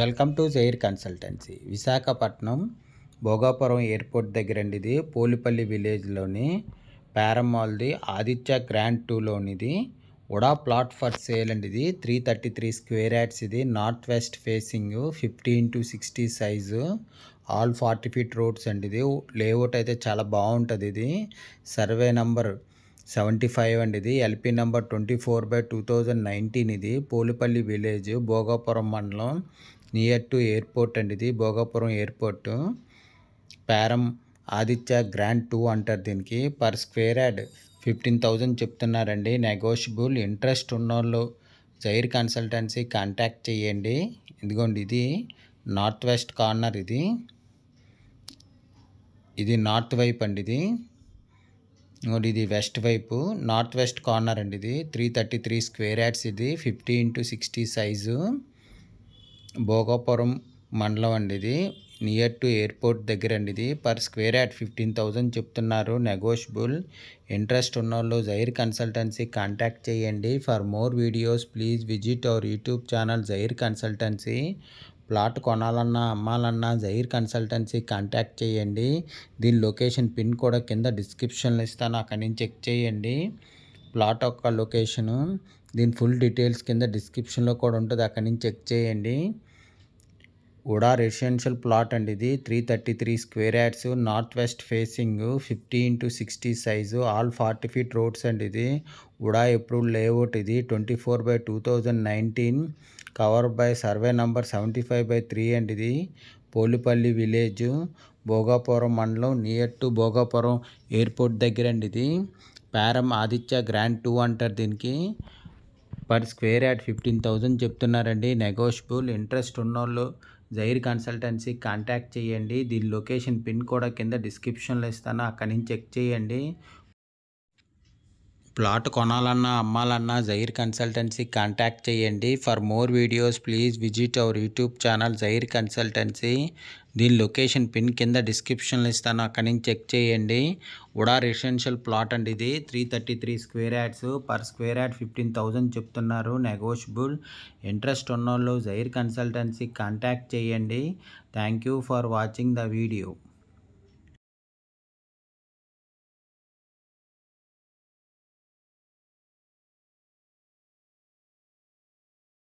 welcome to Jair consultancy Visakhapatnam Bhogapuram airport దగ్గర ఇది పోలిపల్లి విలేజ్లోని పారమ్మాల్ది ఆదిత్య గ్రాండ్ టూలోనిది ఉడా ప్లాట్ ఫర్ సేల్ అండి ఇది three thirty three square yards ఇది north west facing fifty into sixty size all forty feet roads అండి ఇది లేఅవుట్ అయితే చాలా బాగుంటుంది ఇది సర్వే నంబర్ సెవెంటీ ఫైవ్ అండి ఇది LP number twenty four by two thousand nineteen ఇది పోలిపల్లి విలేజ్ భోగాపురం మండలం నియర్ టు ఎయిర్పోర్ట్ అండి ఇది భోగాపురం ఎయిర్పోర్ట్ పారం ఆదిత్య గ్రాండ్ టూ అంటారు దీనికి per square yard fifteen thousand చెప్తున్నారండి నెగోషియబుల్ ఇంట్రెస్ట్ ఉన్నోళ్ళు జైర్ కన్సల్టెన్సీ కాంటాక్ట్ చేయండి ఇదిగోండి ఇది నార్త్ వెస్ట్ కార్నర్ ఇది ఇది నార్త్ వైపు అండి ఇది ఇంకోటి ఇది వెస్ట్ వైపు నార్త్ వెస్ట్ కార్నర్ అండి ఇది three thirty three square yards ఇది fifty into sixty size Bhogapuram మండలం అండి ఇది నియర్ టు ఎయిర్పోర్ట్ దగ్గర అండి ఇది per square yard fifteen thousand చెప్తున్నారు నెగోషియబుల్ ఇంట్రెస్ట్ ఉన్న వాళ్ళు జైర్ కన్సల్టెన్సీ కాంటాక్ట్ చేయండి for more videos please visit our YouTube channel Jair consultancy plot కొనాలన్నా అమ్మాలన్నా జైర్ కన్సల్టెన్సీ కాంటాక్ట్ చేయండి దీని లొకేషన్ పిన్ కూడా కింద డిస్క్రిప్షన్లో ఇస్తాను అక్కడి నుంచి చెక్ చేయండి ప్లాట్ యొక్క లొకేషను దీని ఫుల్ డీటెయిల్స్ కింద డిస్క్రిప్షన్లో కూడా ఉంటుంది అక్కడి నుంచి చెక్ చేయండి ఉడా రెసిడెన్షియల్ ప్లాట్ అండి ఇది three thirty three square yards north west facing fifty into sixty size all forty feet roads అండి ఇది ఉడా ఎప్రూవ్ లేఅవుట్ ఇది twenty four by two thousand nineteen cover by survey number seventy five by three అండి ఇది Polipalli village Bhogapuram మండలం near to Bhogapuram airport దగ్గర అండి ఇది పారం ఆదిత్య గ్రాండ్ టూ అంటారు దీనికి per square yard fifteen thousand చెప్తున్నారండి నెగోషియబుల్ ఇంట్రెస్ట్ ఉన్నోళ్ళు జైర్ కన్సల్టెన్సీ కాంటాక్ట్ చేయండి దీని లొకేషన్ పిన్ కూడా కింద డిస్క్రిప్షన్లో ఇస్తాను అక్కడి నుంచి చెక్ చేయండి ప్లాట్ కొనాలన్నా అమ్మాలన్నా జైర్ కన్సల్టెన్సీ కాంటాక్ట్ చేయండి for more videos please visit our YouTube channel Jair consultancy దీని లొకేషన్ పిన్ కింద డిస్క్రిప్షన్లో ఇస్తాను అక్కడి నుంచి చెక్ చేయండి ఉడా రెసిడెన్షియల్ ప్లాట్ అండి ఇది three thirty three square yards per square yard fifteen thousand చెప్తున్నారు నెగోషియబుల్ ఇంట్రెస్ట్ ఉన్నోళ్ళు జైర్ కన్సల్టెన్సీ కాంటాక్ట్ చేయండి thank you for watching the video